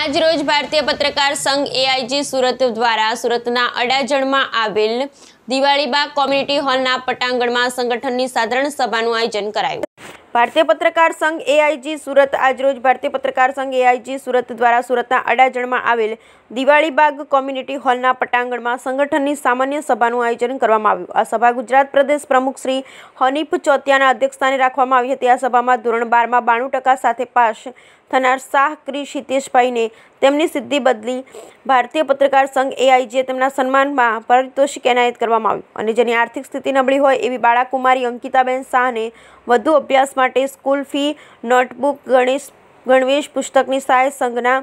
આજરોજ ભારતીય પત્રકાર સંઘ એઆઈજી સુરત દ્વારા સુરતના અડાજણમાં આવેલ દિવાળીબાગ કોમ્યુનિટી હોલના પટાંગણમાં સંગઠનની સાધારણ સભાનું આયોજન કરાયું ભારતીય પત્રકાર સંઘ એઆઈજી સુરત આજરોજ ભારતીય પત્રકાર સંઘ એઆઈજી સુરત દ્વારા સુરતના અડાજણમાં આવેલ દિવાળીબાગ કોમ્યુનિટી હોલના પટાંગણમાં સંગઠનની સામાન્ય સભાનું આયોજન કરવામાં આવ્યું આ સભા ગુજરાત પ્રદેશ પ્રમુખ શ્રી હનીફ ચોત્યાના અધ્યક્ષસ્થાને રાખવામાં આવી હતી આ સભામાં ધોરણ બારમાં બાણું ટકા સાથે પાસ થનાર શાહ ક્રી હિતેશભાઈને તેમની સિદ્ધિ બદલી ભારતીય પત્રકાર સંઘ એઆઈજીએ તેમના સન્માનમાં પારિતોષિક એનાયત કરવામાં આવ્યું અને જેની આર્થિક સ્થિતિ નબળી હોય એવી બાળાકુમારી અંકિતાબેન શાહને વધુ અભ્યાસ માટે સ્કૂલ ફી નોટબુક ગણેશ ગણવેશ પુસ્તકની સહાય સંઘના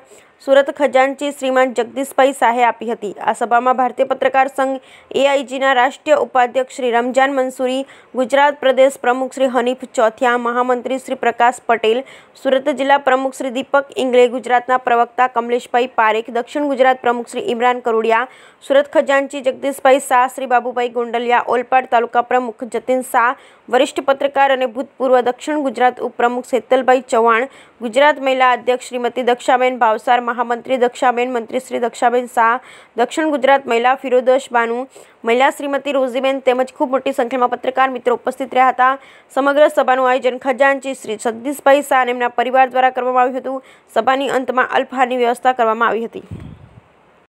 સુરત ખજાનચી શ્રીમાન જગદીશભાઈ શાહે આપી હતી આ સભામાં ભારતીય પત્રકાર સંઘ એઆઈજીના રાષ્ટ્રીય ઉપાધ્યક્ષ શ્રી રમજાન મંસૂરી ગુજરાત પ્રદેશ પ્રમુખ શ્રી હનીફ ચોથિયા મહામંત્રી શ્રી પ્રકાશ પટેલ સુરત જિલ્લા પ્રમુખ શ્રી દીપક ઇંગલે ગુજરાતના પ્રવક્તા કમલેશભાઈ પારેખ દક્ષિણ ગુજરાત પ્રમુખ શ્રી ઇમરાન કરોડિયા સુરત ખજાનચી જગદીશભાઈ શાહ શ્રી બાબુભાઈ ગોંડલિયા ઓલપાડ તાલુકા પ્રમુખ જતીન શાહ વરિષ્ઠ પત્રકાર અને ભૂતપૂર્વ દક્ષિણ ગુજરાત ઉપપ્રમુખ શેતલભાઈ ચૌહાણ ગુજરાત મહિલા અધ્યક્ષ શ્રીમતી દક્ષાબેન ભાવસાર મહામંત્રી દક્ષાબેન મંત્રી શ્રી દક્ષાબેન શાહ દક્ષિણ ગુજરાત મહિલા ફિરોદશ બાનુ મહિલા શ્રીમતી રોઝીબેન તેમજ ખૂબ મોટી સંખ્યામાં પત્રકાર મિત્રો ઉપસ્થિત રહ્યા હતા સમગ્ર સભાનું આયોજન ખજાનચી શ્રી સગદીશભાઈ શાહ અને એમના પરિવાર દ્વારા કરવામાં આવ્યું હતું સભાની અંતમાં અલ્પહારની વ્યવસ્થા કરવામાં આવી હતી